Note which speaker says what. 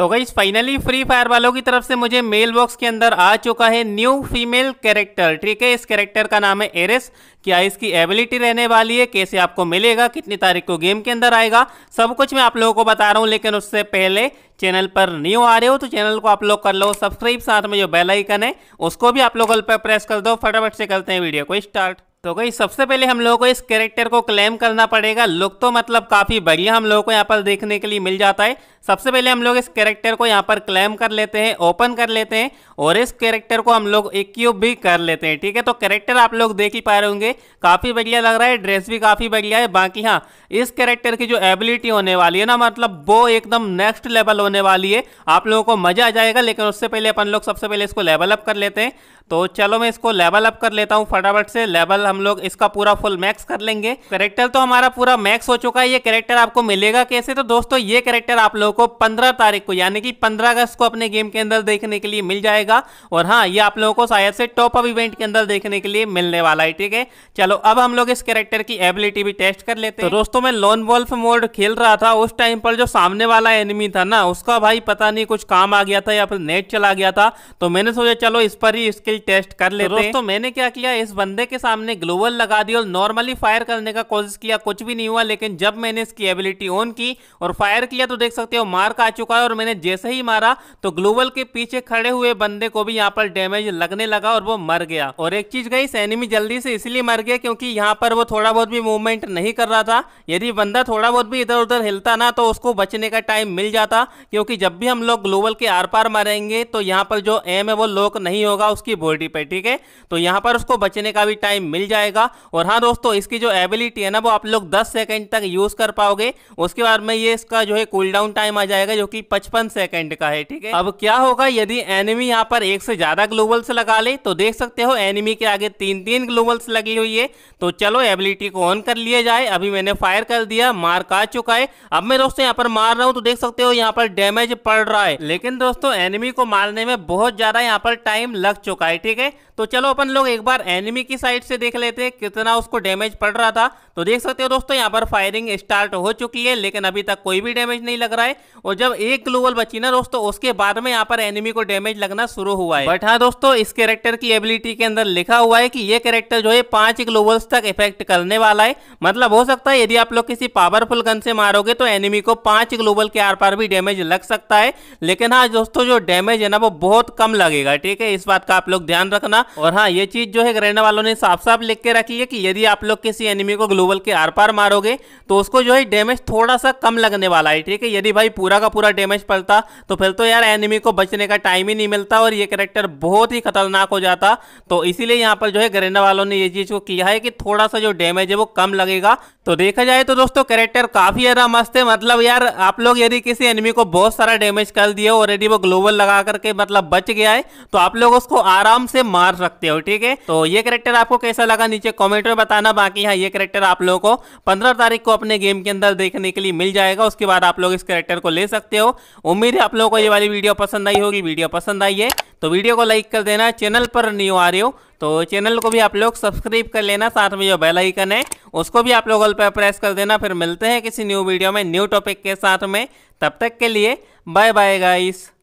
Speaker 1: तो गई finally free fire वालों की तरफ से मुझे मेल बॉक्स के अंदर आ चुका है न्यू फीमेल कैरेक्टर ठीक है इस कैरेक्टर का नाम है एरिस क्या इसकी एबिलिटी रहने वाली है कैसे आपको मिलेगा कितनी तारीख को गेम के अंदर आएगा सब कुछ मैं आप लोगों को बता रहा हूँ लेकिन उससे पहले चैनल पर न्यू आ रहे हो तो चैनल को आप लोग कर लो सब्सक्राइब साथ में जो बेलाइकन है उसको भी आप लोग प्रेस कर दो फटाफट से करते हैं वीडियो को स्टार्ट तो गई सबसे पहले हम लोगों को इस कैरेक्टर को क्लेम करना पड़ेगा लुक तो मतलब काफ़ी बढ़िया हम लोगों को यहाँ पर देखने के लिए मिल जाता है सबसे पहले हम लोग इस कैरेक्टर को यहाँ पर क्लेम कर लेते हैं ओपन कर लेते हैं और इस कैरेक्टर को हम लोग इक्यूब भी कर लेते हैं ठीक है तो कैरेक्टर आप लोग देख ही पा रहे होंगे काफ़ी बढ़िया लग रहा है ड्रेस भी काफ़ी बढ़िया है बाकी हाँ इस कैरेक्टर की जो एबिलिटी होने वाली है ना मतलब वो एकदम नेक्स्ट लेवल होने वाली है आप लोगों को मज़ा आ जाएगा लेकिन उससे पहले अपन लोग सबसे पहले इसको लेवल अप कर लेते हैं तो चलो मैं इसको लेवल अप कर लेता हूँ फटाफट से लेवल हम लोग इसका पूरा फुल मैक्स कर लेंगे करेक्टर तो हमारा पूरा मैक्स हो चुका है ये करेक्टर आपको मिलेगा कैसे तो दोस्तों ये करेक्टर आप लोगों को पंद्रह तारीख को यानी कि पंद्रह अगस्त को अपने गेम के अंदर देखने के लिए मिल जाएगा और हाँ ये आप लोगों को शायद से टॉप अप इवेंट के अंदर देखने के लिए मिलने वाला है ठीक है चलो अब हम लोग इस कैरेक्टर की एबिलिटी भी टेस्ट कर लेते तो हैं तो दोस्तों मैं लोन वोल्फ मोड खेल रहा था उस टाइम पर जो सामने वाला एनिमी था ना उसका भाई पता नहीं कुछ काम आ गया था या फिर नेट चला गया था तो मैंने सोचा चलो इस पर ही स्किल टेस्ट कर तो लेते तो दोस्तों मैंने क्या किया इस बंदे के सामने ग्लोबल लगा दी और नॉर्मली फायर करने का कोशिश किया कुछ भी नहीं हुआ लेकिन जब मैंने इसकी एबिलिटी ऑन की और फायर किया तो देख सकते हो मार्क आ चुका है और मैंने जैसे ही मारा तो ग्लोबल के पीछे खड़े हुए बंदे को भी यहाँ पर डैमेज लगने लगा और वो मर गया और एक चीज गई एनिमी जल्दी से इसलिए मर गया क्योंकि यहाँ पर वो थोड़ा बहुत भी मूवमेंट नहीं कर रहा था यदि बंदा थोड़ा बहुत भी इधर उधर हिलता ना तो उसको बचने का टाइम मिल जाता क्योंकि जब भी हम लोग ग्लोबल के आर पार मारेंगे तो यहाँ पर जो एम है वो लोक नहीं होगा उसकी बॉडी पे ठीक है तो यहाँ पर उसको बचने का भी टाइम मिल जाएगा और हाँ दोस्तों इसकी जो एबिलिटी है ना वो आप लोग 10 सेकंड तक यूज़ कर पाओगे उसके बाद में ये इसका जो है कूल डाउन टाइम आ जाएगा जो कि 55 सेकंड का है ठीक है अब क्या होगा यदि एनिमी यहाँ पर एक से ज़्यादा ग्लोबल्स लगा ले तो देख सकते हो एनिमी के आगे तीन तीन ग्लोबल्स लगी हुई है तो चलो एबिलिटी को ऑन कर लिया जाए अभी मैंने फायर कर दिया मार का चुका है अब मैं दोस्तों यहाँ पर मार रहा हूँ तो देख सकते हो यहाँ पर डैमेज पड़ रहा है लेकिन दोस्तों एनिमी को मारने में बहुत ज़्यादा यहाँ पर टाइम लग चुका है ठीक है तो चलो अपन लोग एक बार एनिमी की साइड से देख लेते हैं कितना उसको डैमेज पड़ रहा था तो देख सकते हो दोस्तों यहाँ पर फायरिंग स्टार्ट हो चुकी है लेकिन अभी तक कोई भी डैमेज नहीं लग रहा है और जब एक ग्लोबल बची ना दोस्तों उसके बाद में यहाँ पर एनिमी को डैमेज लगना शुरू हुआ है बट हाँ दोस्तों इस कैरेक्टर की एबिलिटी के अंदर लिखा हुआ है कि ये कैरेक्टर जो है पांच ग्लोबल्स तक इफेक्ट करने वाला है मतलब हो सकता है यदि आप लोग किसी पावरफुल गन से मारोगे तो एनिमी को पांच ग्लोबल के आर पार भी डैमेज लग सकता है लेकिन हाँ दोस्तों जो डैमेज है ना वो बहुत कम लगेगा ठीक है इस बात का आप लोग ध्यान रखना और हाँ ये चीज़ जो है ग्रेना वालों ने साफ साफ लिख के रखी है कि यदि आप लोग किसी एनिमी को ग्लोबल के आर पार मारोगे तो उसको जो है डैमेज थोड़ा सा कम लगने वाला है ठीक है यदि भाई पूरा का पूरा डैमेज पड़ता तो फिर तो यार एनिमी को बचने का टाइम ही नहीं मिलता और ये करेक्टर बहुत ही खतरनाक हो जाता तो इसीलिए यहाँ पर जो है ग्रेना वालों ने ये चीज़ को किया है कि थोड़ा सा जो डैमेज है वो कम लगेगा तो देखा जाए तो दोस्तों करेक्टर काफ़ी ज़्यादा मस्त है मतलब यार आप लोग यदि किसी एनिमी को बहुत सारा डैमेज कर दिया ऑलरेडी वो ग्लोबल लगा करके मतलब बच गया है तो आप लोग उसको आराम से मार रखते हो ठीक है तो ये करेक्टर आपको कैसा लगा नीचे कॉमेंट में बताना बाकी हाँ ये करेक्टर आप लोगों को पंद्रह तारीख को अपने गेम के अंदर देखने के लिए मिल जाएगा उसके बाद आप लोग इस करेक्टर को ले सकते हो उम्मीद है आप लोगों को ये वाली वीडियो पसंद आई होगी वीडियो पसंद आई है तो वीडियो को लाइक कर देना चैनल पर न्यू आ रहे हो तो चैनल को भी आप लोग सब्सक्राइब कर लेना साथ में जो बेल आइकन है उसको भी आप लोग पर प्रेस कर देना फिर मिलते हैं किसी न्यू वीडियो में न्यू टॉपिक के साथ में तब तक के लिए बाय बाय गाइस